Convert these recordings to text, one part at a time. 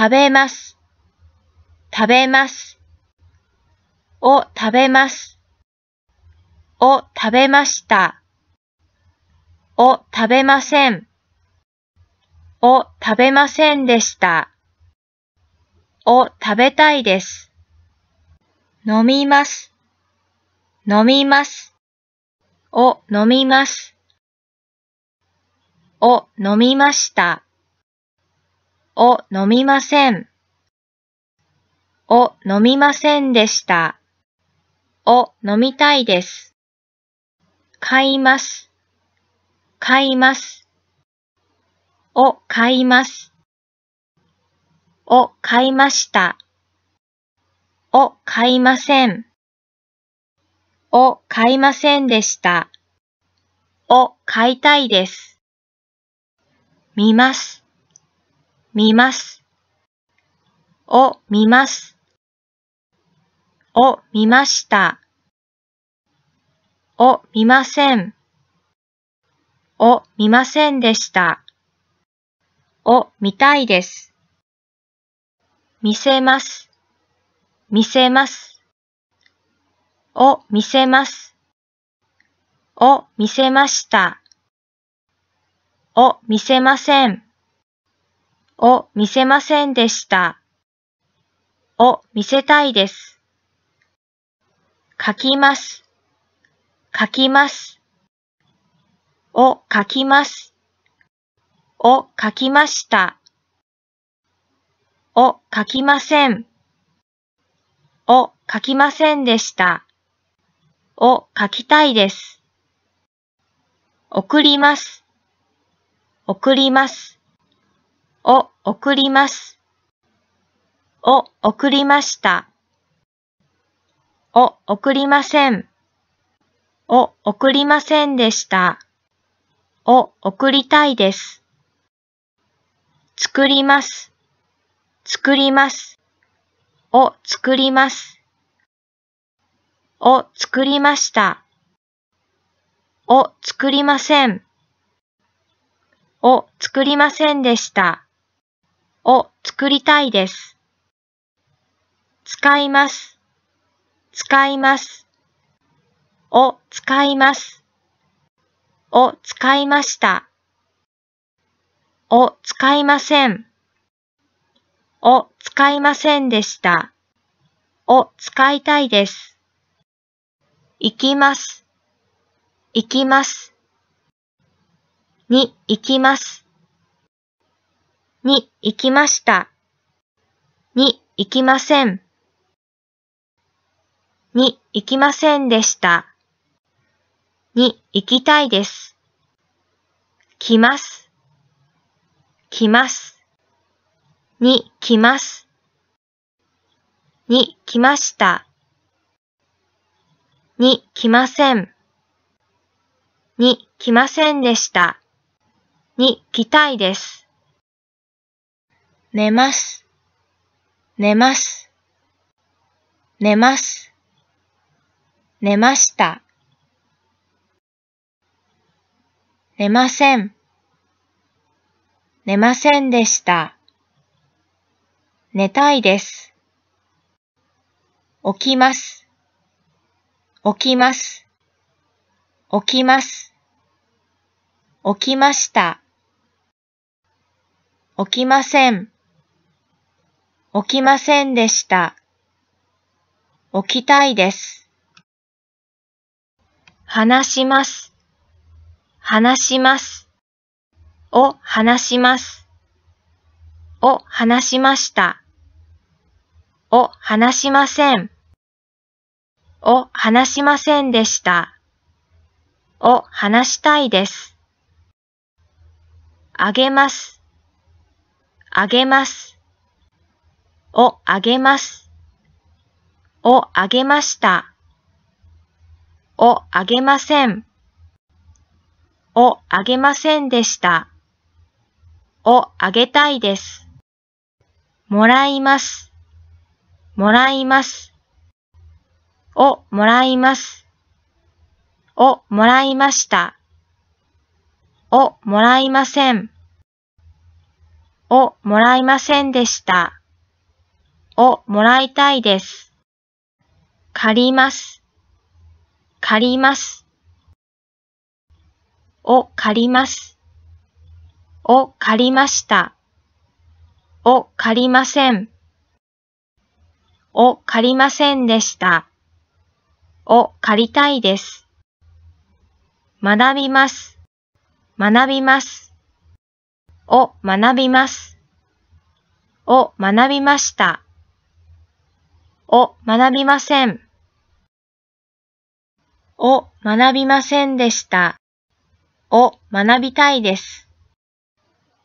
食べます、食べます、を食べます、を食べました、を食べません、を食べませんでした、を食べたいです、飲みます、飲みます、を飲みます、を飲みました。お飲みません。お飲みませんでした。お飲みたいです。買います。買います。お買います。お買いました。お買いません。お買いませんでした。を買いたいです。見ます。見ます。を見ます。を見ました。を見ません。を見ませんでした。を見たいです。見せます。見せます。を見せます。を見せました。を見せません。を見せませんでした。を見せたいです。書きます。書きます。を書きます。を書きました。を書きません。を書きませんでした。を書きたいです。送ります。送ります。を送ります。を送りました。を送りません。を送りませんでした。を送りたいです。作ります。作ります。を作ります。を作りました。を作りません。を作りませんでした。を作りたいです。使います、使います、を使います、を使いました、を使いません、を使いませんでした、を使いたいです。行きます、行きます、に行きます。に行きました。に行きません。に行きませんでした。に行きたいです。来ます。来ます。に来ます。に来ました。に来ません。に来ませんでした。に来たいです。寝ます、寝ます、寝ます、寝ました。寝ません、寝ませんでした。寝たいです。起きます、起きます、起きます、起きました。起きません。起きませんでした。起きたいです。話します。話します。を話します。を話しました。を話しません。を話しませんでした。を話したいです。あげます。あげます。をあげます。をあげました。をあげません。をあげませんでした。をあげたいです。もらいます。もらいます。をもらいます。をもらいました。をもらいません。をもらいませんでした。をもらいたいです。借ります、借ります。を借ります。を借りました。を借りません。を借りませんでした。を借りたいです。学びます。学びます。を学びます。を学びました。を学びません。を学びませんでした。を学びたいです。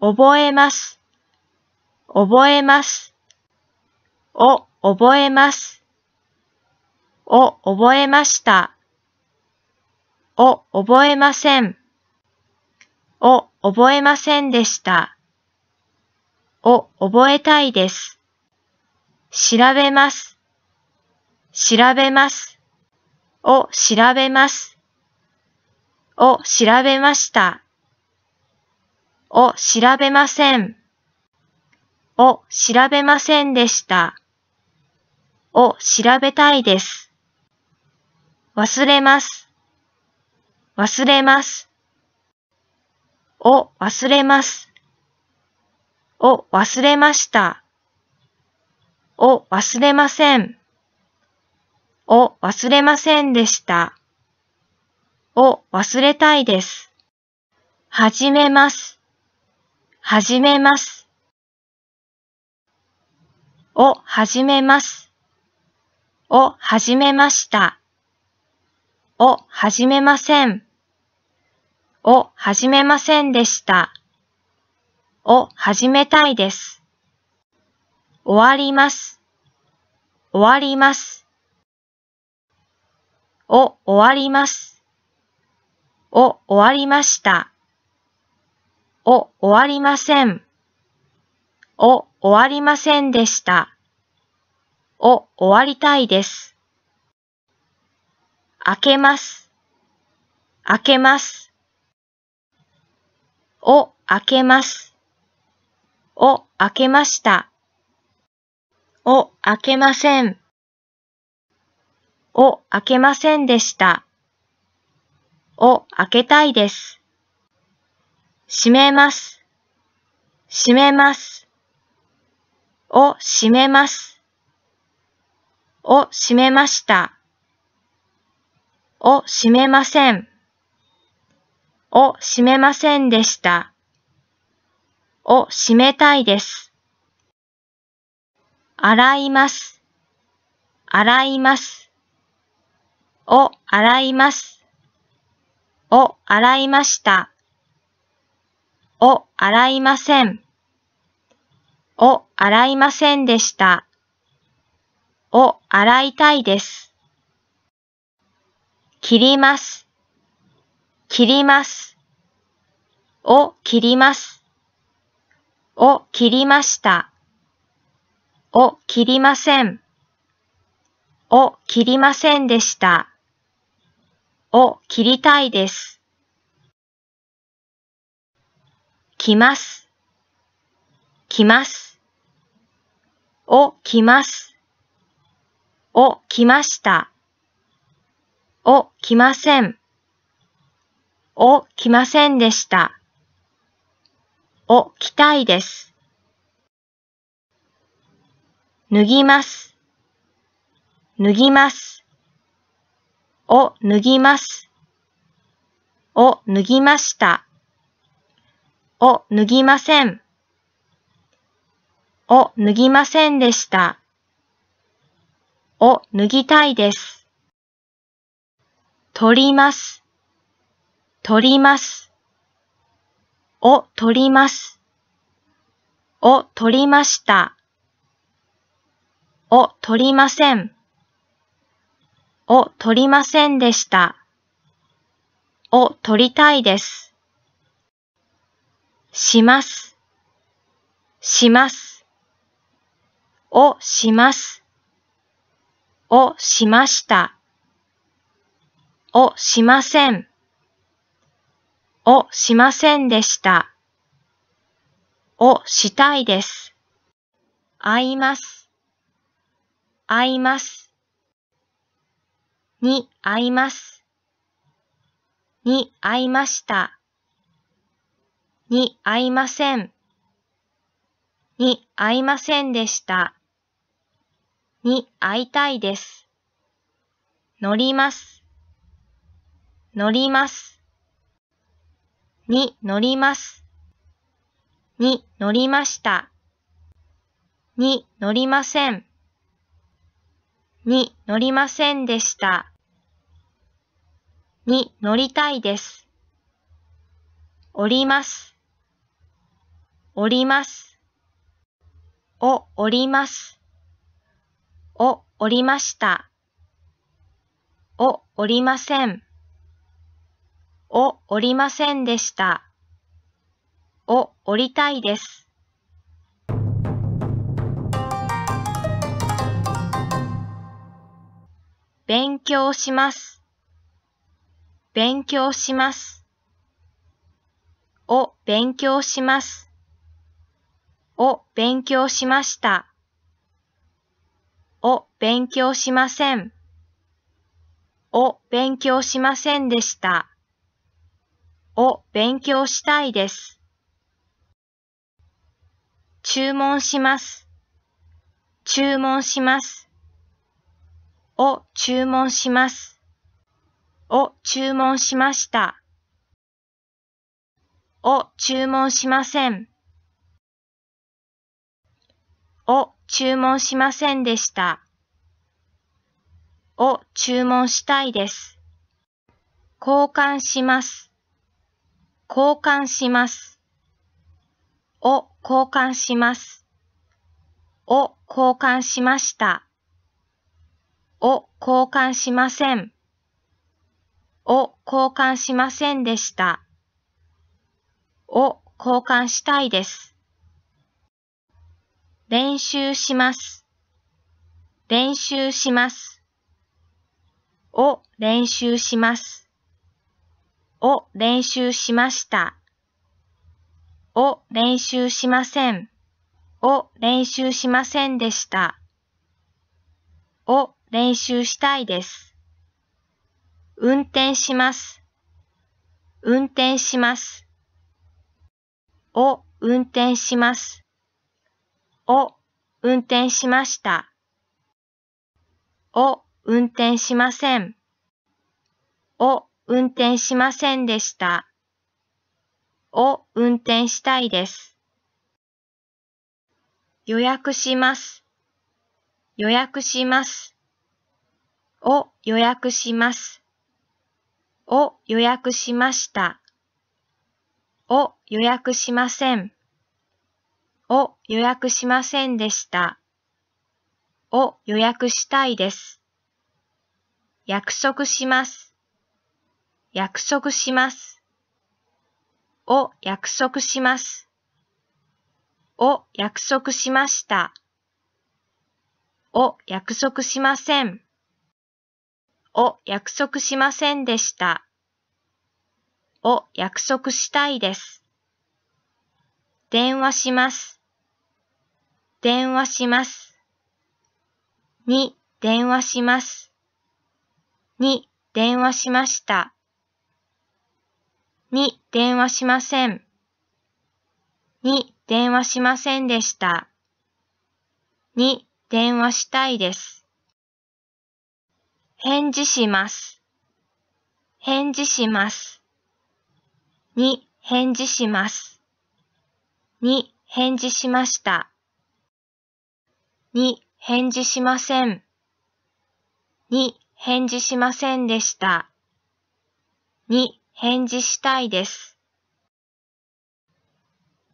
覚えます。覚えます。を覚えます。を覚えました。を覚えません。を覚えませんでした。を覚えたいです。調べます。調べます。を調べます。を調べました。を調べません。を調べませんでした。を調べたいです。忘れます。忘れます。を忘れます。を忘れました。を忘れません。を忘れませんでした。を忘れたいです。始めます。始めます。を始めます。を始めました。を始めません。を始めませんでした。を始めたいです。終わります。終わります。を終わります。を終わりました。を終わりません。を終わりませんでした。を終わりたいです。開けます。開けます。を開けます。を開けました。を開けません。を開けませんでした。を開けたいです。閉めます。閉めます。を閉めます。を閉めました。を閉めません。を閉めませんでした。を閉めたいです。洗います。洗います。を洗います。を洗いました。を洗いません。を洗いませんでした。を洗いたいです。切ります。切ります。を切ります。を切りました。を切りません。を切りませんでした。を切りたいです。来ます。来ます。を来ます。を来ました。を来ません。を来ませんでした。を着たいです。脱ぎます。脱ぎます。を脱ぎます。を脱ぎました。を脱ぎません。を脱ぎませんでした。を脱ぎたいです。取ります。取ります。を取ります。を取りました。を取りません。を取りませんでした。を取りたいです。します。します。をします。をしました。をしません。をしませんでした。をしたいです。会います。会います。に会います。に会いました。に会いません。に会いませんでした。に会いたいです。乗ります。乗ります。に乗ります。に乗りました。に乗りません。に乗りませんでした。に乗りたいです。おります。おります。をおります。をおりました。をおりません。をおりませんでした。をおりたいです。勉強します。勉強します。を勉強します。を勉強しました。を勉強しません。を勉強しませんでした。を勉強したいです。注文します。注文します。を注文します。を注文しました。を注文しません。を注文しませんでした。を注文したいです。交換します。交換します。を交換します。を交換しました。を交換しません。を交換しませんでした。を交換したいです。練習します。練習します。を練習します。を練習しました。を練習しません。を練習しませんでした。を練習したいです。運転します。運転します。を運転します。を運転しました。を運転しません。を運転しませんでした。を運転したいです。予約します。予約します。を予約します。を予約しました。を予約しません。を予約しませんでした。を予約したいです。約束します。約束します。を約束します。を約束しました。を約束しません。を約束しませんでした。を約束したいです。電話します。電話します。に電話します。に電話しました。に電話しません。に電話しませんでした。に電話したいです。返事します。返事します。に、返事します。に、返事しました。に、返事しません。に、返事しませんでした。に、返事したいです。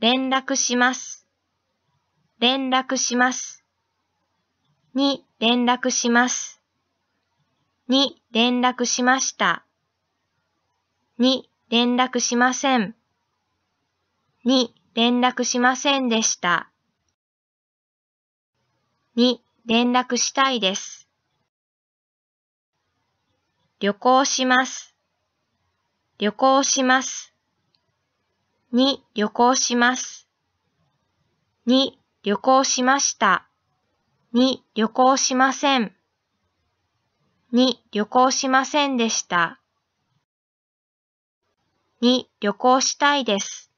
連絡します。連絡します。に、連絡します。に連絡しました。に連絡しません。に連絡しませんでした。に連絡したいです。旅行します。旅行します。に旅行します。に旅行しました。に旅行しません。に旅行しませんでした。に旅行したいです。